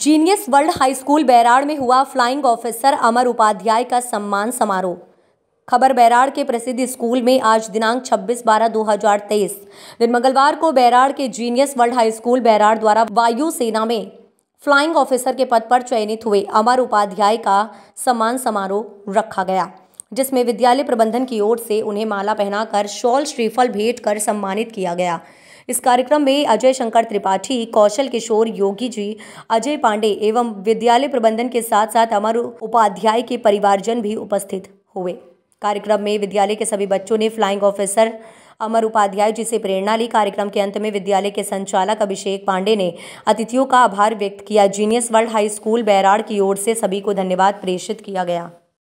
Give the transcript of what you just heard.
genius world high school Bairad में हुआ flying officer Amar Upadhyay का सम्मान समारोह खबर बैराड़ के प्रसिद्ध स्कूल में आज दिनांक 26 बारह 2023 दिन मंगलवार को बैराड़ के genius world high school Bairad द्वारा वायु सेना में फ्लाइंग ऑफिसर के पद पर चयनित हुए अमर उपाध्याय का सम्मान समारोह रखा गया जिसमें विद्यालय प्रबंधन की ओर से उन्हें माला पहनाकर शॉल श्रीफल भेंट कर सम्मानित किया गया इस कार्यक्रम में अजय शंकर त्रिपाठी कौशल किशोर योगी जी अजय पांडे एवं विद्यालय प्रबंधन के साथ साथ अमर उपाध्याय के परिवारजन भी उपस्थित हुए कार्यक्रम में विद्यालय के सभी बच्चों ने फ्लाइंग ऑफिसर अमर उपाध्याय जी से प्रेरणा ली कार्यक्रम के अंत में विद्यालय के संचालक अभिषेक पांडे ने अतिथियों का आभार व्यक्त किया genius world high school Bairad की ओर से सभी को धन्यवाद प्रेषित किया गया